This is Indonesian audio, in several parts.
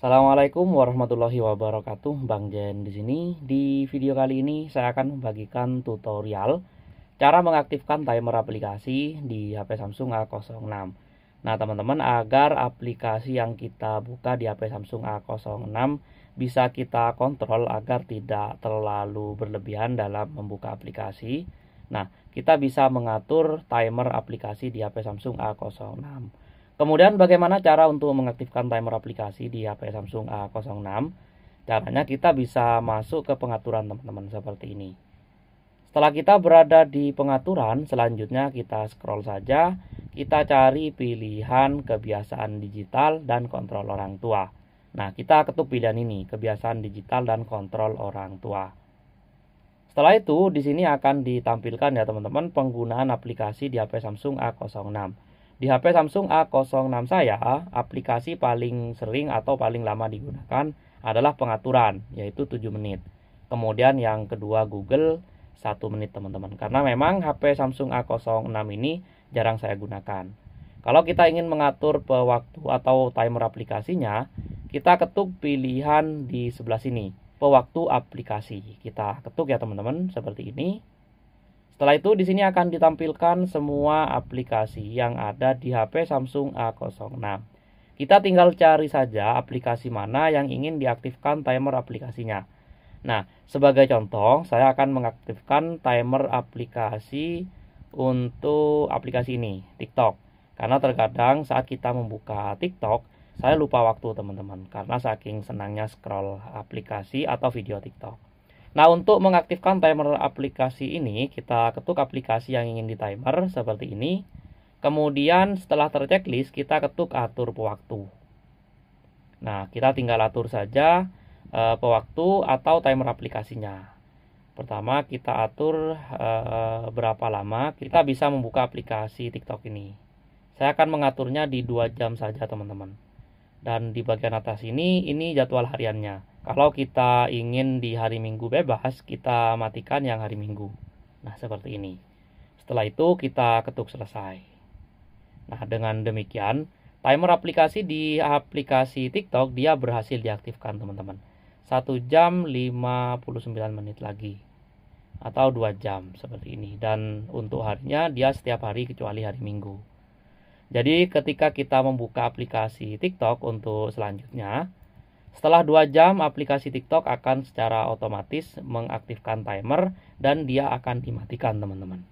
Assalamualaikum warahmatullahi wabarakatuh, Bang Jen di sini. Di video kali ini saya akan membagikan tutorial cara mengaktifkan timer aplikasi di HP Samsung A06. Nah, teman-teman, agar aplikasi yang kita buka di HP Samsung A06 bisa kita kontrol agar tidak terlalu berlebihan dalam membuka aplikasi. Nah, kita bisa mengatur timer aplikasi di HP Samsung A06. Kemudian bagaimana cara untuk mengaktifkan timer aplikasi di HP Samsung A06? Caranya kita bisa masuk ke pengaturan teman-teman seperti ini. Setelah kita berada di pengaturan, selanjutnya kita scroll saja, kita cari pilihan kebiasaan digital dan kontrol orang tua. Nah, kita ketuk pilihan ini, kebiasaan digital dan kontrol orang tua. Setelah itu, di sini akan ditampilkan ya teman-teman penggunaan aplikasi di HP Samsung A06. Di HP Samsung A06 saya, aplikasi paling sering atau paling lama digunakan adalah pengaturan, yaitu 7 menit. Kemudian yang kedua Google 1 menit teman-teman. Karena memang HP Samsung A06 ini jarang saya gunakan. Kalau kita ingin mengatur pewaktu atau timer aplikasinya, kita ketuk pilihan di sebelah sini, pewaktu aplikasi. Kita ketuk ya teman-teman seperti ini. Setelah itu di sini akan ditampilkan semua aplikasi yang ada di HP Samsung A06. Kita tinggal cari saja aplikasi mana yang ingin diaktifkan timer aplikasinya. Nah, sebagai contoh, saya akan mengaktifkan timer aplikasi untuk aplikasi ini, TikTok. Karena terkadang saat kita membuka TikTok, saya lupa waktu teman-teman karena saking senangnya scroll aplikasi atau video TikTok. Nah, untuk mengaktifkan timer aplikasi ini, kita ketuk aplikasi yang ingin di timer seperti ini. Kemudian setelah terchecklist, kita ketuk atur pewaktu. Nah, kita tinggal atur saja e, pewaktu atau timer aplikasinya. Pertama, kita atur e, berapa lama kita bisa membuka aplikasi TikTok ini. Saya akan mengaturnya di 2 jam saja, teman-teman. Dan di bagian atas ini, ini jadwal hariannya. Kalau kita ingin di hari Minggu bebas, kita matikan yang hari Minggu. Nah, seperti ini. Setelah itu kita ketuk selesai. Nah, dengan demikian, timer aplikasi di aplikasi TikTok dia berhasil diaktifkan, teman-teman. 1 jam 59 menit lagi atau 2 jam seperti ini dan untuk harinya dia setiap hari kecuali hari Minggu. Jadi ketika kita membuka aplikasi TikTok untuk selanjutnya, setelah 2 jam, aplikasi TikTok akan secara otomatis mengaktifkan timer dan dia akan dimatikan, teman-teman.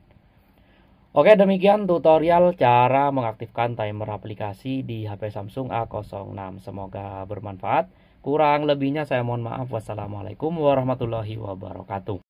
Oke, demikian tutorial cara mengaktifkan timer aplikasi di HP Samsung A06. Semoga bermanfaat. Kurang lebihnya saya mohon maaf. Wassalamualaikum warahmatullahi wabarakatuh.